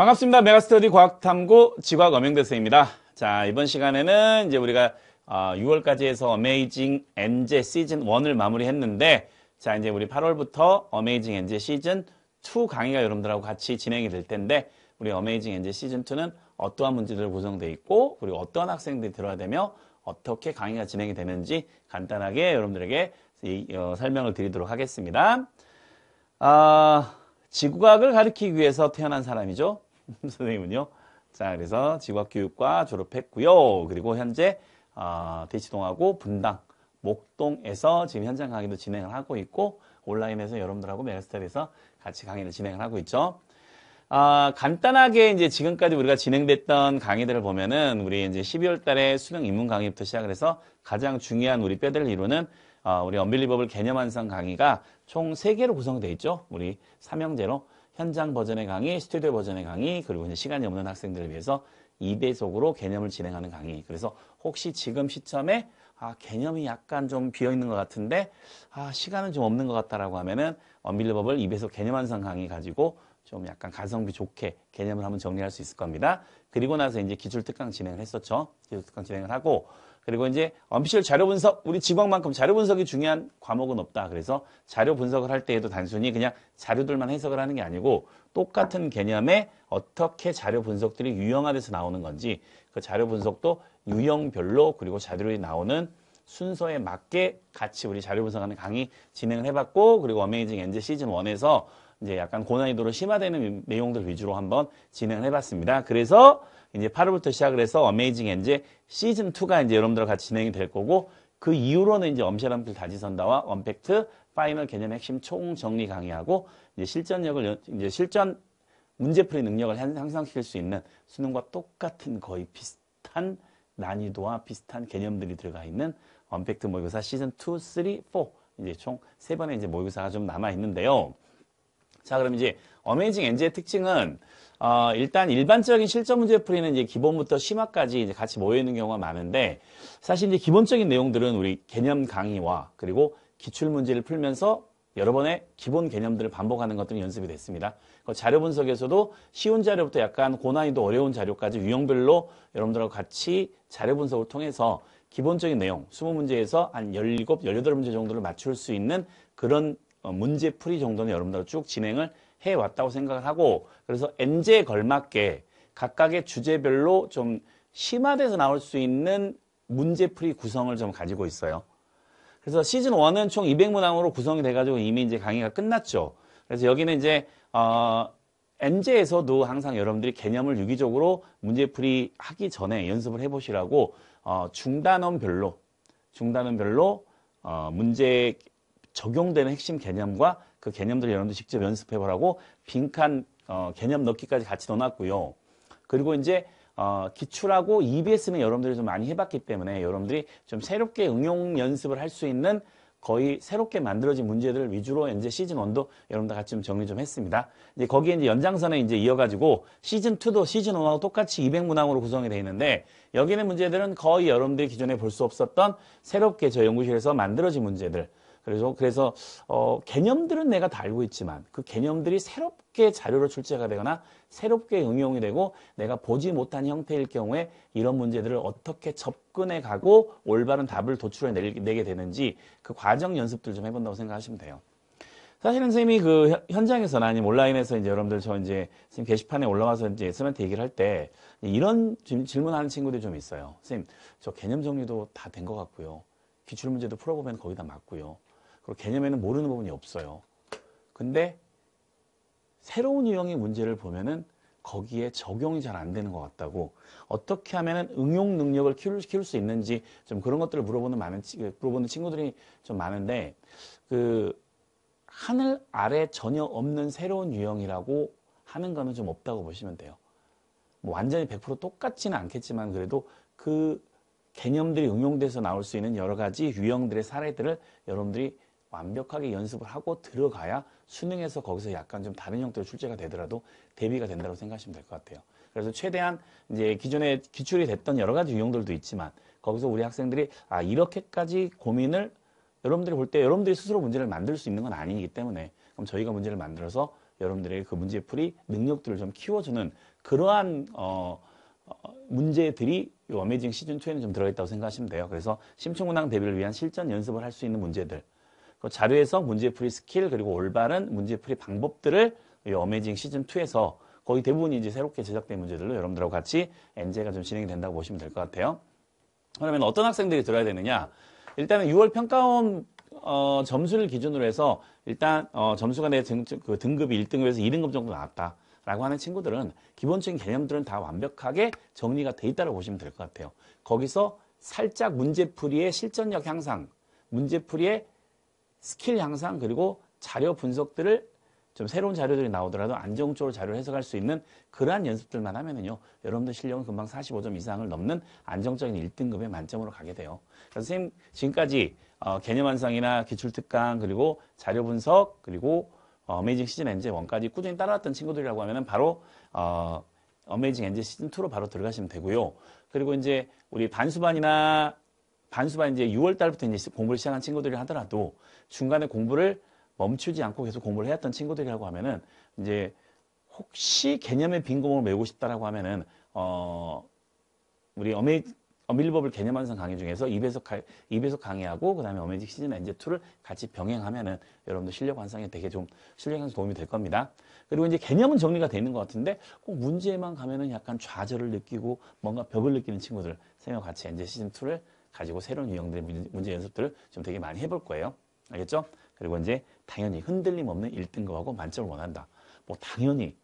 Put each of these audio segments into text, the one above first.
반갑습니다. 메가스터디 과학탐구 지과학 엄영대생입니다. 자, 이번 시간에는 이제 우리가 6월까지 어, 해서 어메이징 엔제 시즌 1을 마무리했는데 자, 이제 우리 8월부터 어메이징 엔제 시즌 2 강의가 여러분들하고 같이 진행이 될 텐데 우리 어메이징 엔제 시즌 2는 어떠한 문제들 구성되어 있고 그리고 어떤 학생들이 들어야 되며 어떻게 강의가 진행이 되는지 간단하게 여러분들에게 어, 설명을 드리도록 하겠습니다. 아, 지구과학을 가르치기 위해서 태어난 사람이죠. 선생님은요. 자, 그래서 직업교육과 졸업했고요. 그리고 현재 어, 대치동하고 분당, 목동에서 지금 현장 강의도 진행을 하고 있고 온라인에서 여러분들하고 메르스텔에서 같이 강의를 진행을 하고 있죠. 아, 간단하게 이제 지금까지 우리가 진행됐던 강의들을 보면은 우리 이제 12월 달에 수능 입문 강의부터 시작을 해서 가장 중요한 우리 뼈대를 이루는 어, 우리 언빌리버블 개념 완성 강의가 총 세개로 구성되어 있죠. 우리 삼형제로 현장 버전의 강의, 스튜디오 버전의 강의, 그리고 이제 시간이 없는 학생들을 위해서 2배속으로 개념을 진행하는 강의. 그래서 혹시 지금 시점에 아, 개념이 약간 좀 비어 있는 것 같은데 아, 시간은 좀 없는 것 같다라고 하면은 언빌리버블 2배속 개념 완성 강의 가지고 좀 약간 가성비 좋게 개념을 한번 정리할 수 있을 겁니다. 그리고 나서 이제 기출특강 진행을 했었죠. 기출특강 진행을 하고 그리고 이제 언피셜 자료 분석 우리 지방만큼 자료 분석이 중요한 과목은 없다. 그래서 자료 분석을 할 때에도 단순히 그냥 자료들만 해석을 하는 게 아니고 똑같은 개념에 어떻게 자료 분석들이 유형화돼서 나오는 건지 그 자료 분석도 유형별로 그리고 자료에 나오는 순서에 맞게 같이 우리 자료 분석하는 강의 진행을 해봤고 그리고 어메이징 엔젤 시즌 1에서 이제 약간 고난이도로 심화되는 내용들 위주로 한번 진행을 해봤습니다. 그래서 이제 8월부터 시작을 해서 어메이징 엔제 시즌 2가 이제 여러분들 같이 진행이 될 거고 그 이후로는 이제 엄실함길 다지선다와 원팩트 파이널 개념 핵심 총 정리 강의하고 이제 실전력을 이제 실전 문제 풀이 능력을 향상시킬 수 있는 수능과 똑같은 거의 비슷한 난이도와 비슷한 개념들이 들어가 있는 언팩트 모의고사 시즌 2, 3, 4 이제 총 세 번의 이제 모의고사가 좀 남아 있는데요. 자, 그럼 이제 어메이징 엔지의 특징은 어, 일단 일반적인 실전 문제 풀이는 이제 기본부터 심화까지 이제 같이 모여 있는 경우가 많은데 사실 이제 기본적인 내용들은 우리 개념 강의와 그리고 기출 문제를 풀면서 여러 번의 기본 개념들을 반복하는 것들이 연습이 됐습니다. 그 자료 분석에서도 쉬운 자료부터 약간 고난이도 어려운 자료까지 유형별로 여러분들하고 같이 자료 분석을 통해서 기본적인 내용, 20문제에서 한 17, 18문제 정도를 맞출 수 있는 그런 어, 문제풀이 정도는 여러분들 쭉 진행을 해왔다고 생각을 하고 그래서 엔제에 걸맞게 각각의 주제별로 좀 심화돼서 나올 수 있는 문제풀이 구성을 좀 가지고 있어요. 그래서 시즌 1은 총 200문항으로 구성이 돼가지고 이미 이제 강의가 끝났죠. 그래서 여기는 이제 어, 엔제에서도 항상 여러분들이 개념을 유기적으로 문제풀이 하기 전에 연습을 해보시라고 어, 중단원별로 중단원별로 어, 문제 적용되는 핵심 개념과 그 개념들을 여러분들 직접 연습해보라고 빈칸 어, 개념 넣기까지 같이 넣어놨고요. 그리고 이제 어, 기출하고 EBS는 여러분들이 좀 많이 해봤기 때문에 여러분들이 좀 새롭게 응용 연습을 할 수 있는 거의 새롭게 만들어진 문제들 위주로 이제 시즌 1도 여러분들 같이 좀 정리 좀 했습니다. 이제 거기에 이제 연장선에 이제 이어가지고 시즌 2도 시즌 1하고 똑같이 200문항으로 구성이 되어 있는데 여기는 문제들은 거의 여러분들이 기존에 볼 수 없었던 새롭게 저 연구실에서 만들어진 문제들 그래서 그래서 어, 개념들은 내가 다 알고 있지만 그 개념들이 새롭게 자료로 출제가 되거나 새롭게 응용이 되고 내가 보지 못한 형태일 경우에 이런 문제들을 어떻게 접근해 가고 올바른 답을 도출해 내게 되는지 그 과정 연습들 좀 해본다고 생각하시면 돼요. 사실은 선생님이 그 현장에서나 아니면 온라인에서 이제 여러분들 저 이제 선생님 게시판에 올라와서 이제 쌤한테 얘기를 할 때 이런 질문하는 친구들이 좀 있어요. 선생님, 저 개념 정리도 다 된 것 같고요. 기출문제도 풀어보면 거의 다 맞고요. 그 개념에는 모르는 부분이 없어요. 근데 새로운 유형의 문제를 보면은 거기에 적용이 잘 안 되는 것 같다고 어떻게 하면 은 응용 능력을 키울, 키울, 수 있는지 좀 그런 것들을 물어보는 많은 물어보는 친구들이 좀 많은데 그 하늘 아래 전혀 없는 새로운 유형이라고 하는 거는 좀 없다고 보시면 돼요. 뭐 완전히 100% 똑같지는 않겠지만 그래도 그 개념들이 응용돼서 나올 수 있는 여러 가지 유형들의 사례들을 여러분들이 완벽하게 연습을 하고 들어가야 수능에서 거기서 약간 좀 다른 형태로 출제가 되더라도 대비가 된다고 생각하시면 될 것 같아요. 그래서 최대한 이제 기존에 기출이 됐던 여러 가지 유형들도 있지만 거기서 우리 학생들이 아 이렇게까지 고민을 여러분들이 볼 때 여러분들이 스스로 문제를 만들 수 있는 건 아니기 때문에 그럼 저희가 문제를 만들어서 여러분들에게그 문제풀이 능력들을 좀 키워주는 그러한 어, 어 문제들이 이 어메이징 시즌2에는 좀 들어있다고 생각하시면 돼요. 그래서 심층문항 대비를 위한 실전 연습을 할 수 있는 문제들 그 자료에서 문제풀이 스킬 그리고 올바른 문제풀이 방법들을 이 어메이징 시즌2에서 거의 대부분이 이제 새롭게 제작된 문제들로 여러분들하고 같이 엔제가 좀 진행이 된다고 보시면 될 것 같아요. 그러면 어떤 학생들이 들어야 되느냐? 일단은 6월 평가원 어, 점수를 기준으로 해서 일단 어, 점수가 내 등, 그 등급이 1등급에서 2등급 정도 나왔다. 라고 하는 친구들은 기본적인 개념들은 다 완벽하게 정리가 돼 있다고 보시면 될 것 같아요. 거기서 살짝 문제풀이의 실전력 향상, 문제풀이의 스킬 향상 그리고 자료 분석들을 좀 새로운 자료들이 나오더라도 안정적으로 자료를 해석할 수 있는 그러한 연습들만 하면은요. 여러분들 실력은 금방 45점 이상을 넘는 안정적인 1등급의 만점으로 가게 돼요. 그래서 선생님 지금까지 어, 개념 완성이나 기출특강 그리고 자료 분석 그리고 어, 메이징 시즌 엔제 1까지 꾸준히 따라왔던 친구들이라고 하면은 바로 어, 어메이징 엔제 시즌 2로 바로 들어가시면 되고요. 그리고 이제 우리 반수반이나 반수반 이제 6월 달부터 이제 공부를 시작한 친구들이 하더라도 중간에 공부를 멈추지 않고 계속 공부를 해왔던 친구들이라고 하면은 이제 혹시 개념의 빈공멍을 메우고 싶다라고 하면은 어 우리 어메이 어밀법을 개념 완성 강의 중에서 2배속, 가, 2배속 강의하고 그 다음에 어메이직 시즌 엔제 2를 같이 병행하면은 여러분들 실력 완성에 되게 좀 실력 향상 도움이 될 겁니다. 그리고 이제 개념은 정리가 되는 것 같은데 꼭 문제만 가면은 약간 좌절을 느끼고 뭔가 벽을 느끼는 친구들 세명 같이 엔제 시즌 2를 가지고 새로운 유형들의 문제 연습들을 좀 되게 많이 해볼 거예요. 알겠죠? 그리고 이제 당연히 흔들림 없는 1등급하고 만점을 원한다. 뭐 당연히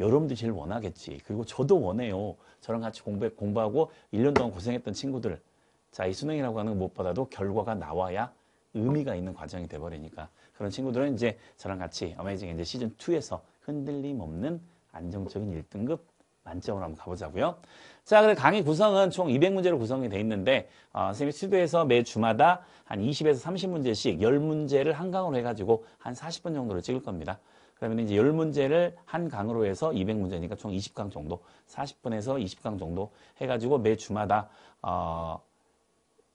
여러분도 제일 원하겠지. 그리고 저도 원해요. 저랑 같이 공부, 공부하고 1년 동안 고생했던 친구들. 자, 이 수능이라고 하는 것보다도 결과가 나와야 의미가 있는 과정이 돼버리니까 그런 친구들은 이제 저랑 같이 어메이징 이제 시즌2에서 흔들림 없는 안정적인 1등급 만점으로 한번 가보자고요. 자, 그래 강의 구성은 총 200문제로 구성이 돼 있는데 어, 선생님이 시도해서 매 주마다 한 20에서 30문제씩 10문제를 한 강으로 해가지고 한 40분 정도를 찍을 겁니다. 그러면 이제 10문제를 한 강으로 해서 200문제니까 총 20강 정도, 40분에서 20강 정도 해가지고 매 주마다 어,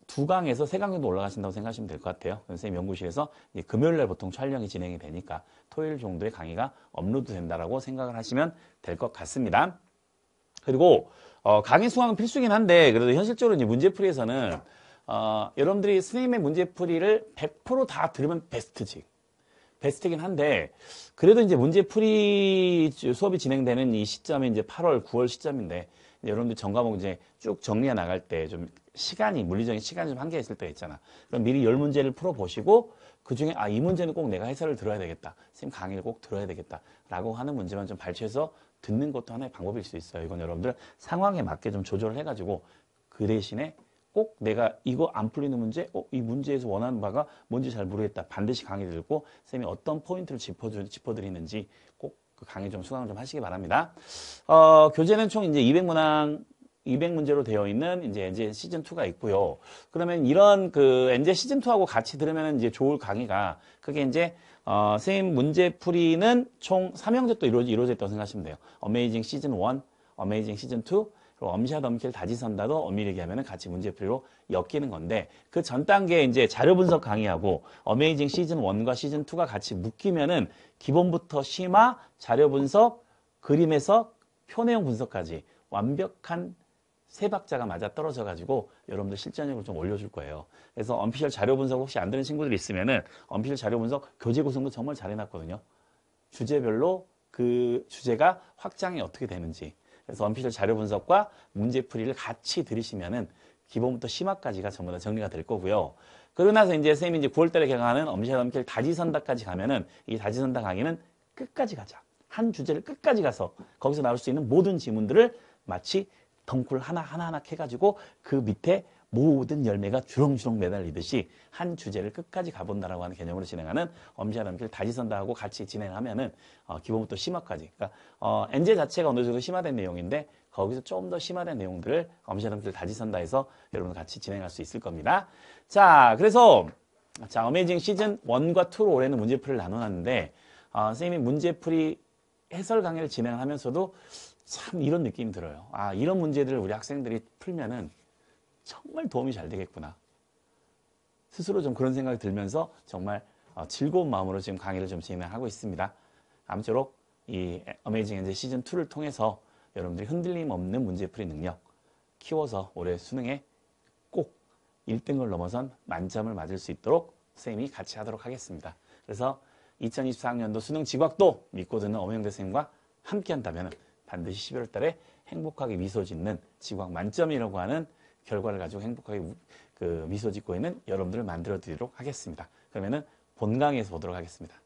두 강에서 세 강 정도 올라가신다고 생각하시면 될 것 같아요. 선생님 연구실에서 금요일 날 보통 촬영이 진행이 되니까 토요일 정도의 강의가 업로드 된다라고 생각을 하시면 될 것 같습니다. 그리고 어, 강의 수강은 필수긴 한데 그래도 현실적으로 이제 문제풀이에서는 어, 여러분들이 스님의 문제풀이를 100%다 들으면 베스트지. 베스트긴 한데 그래도 이제 문제풀이 수업이 진행되는 이 시점이 이제 8월, 9월 시점인데 여러분들 전과목 이제 쭉 정리해 나갈 때 좀 시간이 물리적인 시간이 좀 한계 가 있을 때가 있잖아. 그럼 미리 열 문제를 풀어 보시고 그 중에 아 이 문제는 꼭 내가 해설을 들어야 되겠다. 선생님 강의를 꼭 들어야 되겠다라고 하는 문제만 좀 발췌해서 듣는 것도 하나의 방법일 수 있어요. 이건 여러분들 상황에 맞게 좀 조절을 해가지고 그 대신에 꼭 내가 이거 안 풀리는 문제, 어, 이 문제에서 원하는 바가 뭔지 잘 모르겠다. 반드시 강의 듣고 쌤이 어떤 포인트를 짚어드, 리는지꼭 그 강의 좀 수강을 좀 하시기 바랍니다. 어, 교재는 총 이제 200문항 200문제로 되어 있는 이제 엔제 시즌 2가 있고요. 그러면 이런 그 엔제 시즌 2하고 같이 들으면 이제 좋을 강의가 그게 이제 어, 선생님 문제풀이는 총 3형제 또 이루어져, 이루어져 있다고 생각하시면 돼요. 어메이징 시즌 1, 어메이징 시즌 2, 그리고 엄샷, 엄킬, 다지선다도 엄밀히 얘기하면 같이 문제풀이로 엮이는 건데 그 전 단계에 이제 자료 분석 강의하고 어메이징 시즌 1과 시즌 2가 같이 묶이면은 기본부터 심화, 자료 분석, 그림에서 표내용 분석까지 완벽한 세 박자가 맞아 떨어져 가지고 여러분들 실전적으로 좀 올려줄 거예요. 그래서 언피셜 자료 분석 혹시 안 되는 친구들 있으면은 언피셜 자료 분석 교재 구성도 정말 잘 해놨거든요. 주제별로 그 주제가 확장이 어떻게 되는지 그래서 언피셜 자료 분석과 문제풀이를 같이 들으시면은 기본부터 심화까지가 전부 다 정리가 될 거고요. 그러고 나서 이제 쌤이 이제 9월달에 개강하는 언 엄실 엄실 다지선다까지 가면은 이 다지선다 강의는 끝까지 가자. 한 주제를 끝까지 가서 거기서 나올 수 있는 모든 지문들을 마치 덩쿨 하나하나 하나 캐가지고그 밑에 모든 열매가 주렁주렁 매달리듯이 한 주제를 끝까지 가본다라고 하는 개념으로 진행하는 엄지와 넘길 다지선다하고 같이 진행하면은 어, 기본부터 심화까지 그러니까 어, 엔제 자체가 어느 정도 심화된 내용인데 거기서 좀 더 심화된 내용들을 엄지와 넘길 다지선다에서 여러분 같이 진행할 수 있을 겁니다. 자 그래서 자 어메이징 시즌 1과 2로 올해는 문제풀이를 나눠놨는데 어, 선생님이 문제풀이 해설 강의를 진행하면서도 참 이런 느낌이 들어요. 아 이런 문제들을 우리 학생들이 풀면은 정말 도움이 잘 되겠구나. 스스로 좀 그런 생각이 들면서 정말 어, 즐거운 마음으로 지금 강의를 좀 진행하고 있습니다. 아무쪼록 이 어메이징 엔젤 시즌2를 통해서 여러분들이 흔들림 없는 문제풀이 능력 키워서 올해 수능에 꼭 1등을 넘어선 만점을 맞을 수 있도록 선생님이 같이 하도록 하겠습니다. 그래서 2024학년도 수능 지각도 믿고 듣는 어명대 선생님과 함께 한다면 은 반드시 11월 달에 행복하게 미소 짓는 지구학 만점이라고 하는 결과를 가지고 행복하게 그 미소 짓고 있는 여러분들을 만들어 드리도록 하겠습니다. 그러면은 본강에서 보도록 하겠습니다.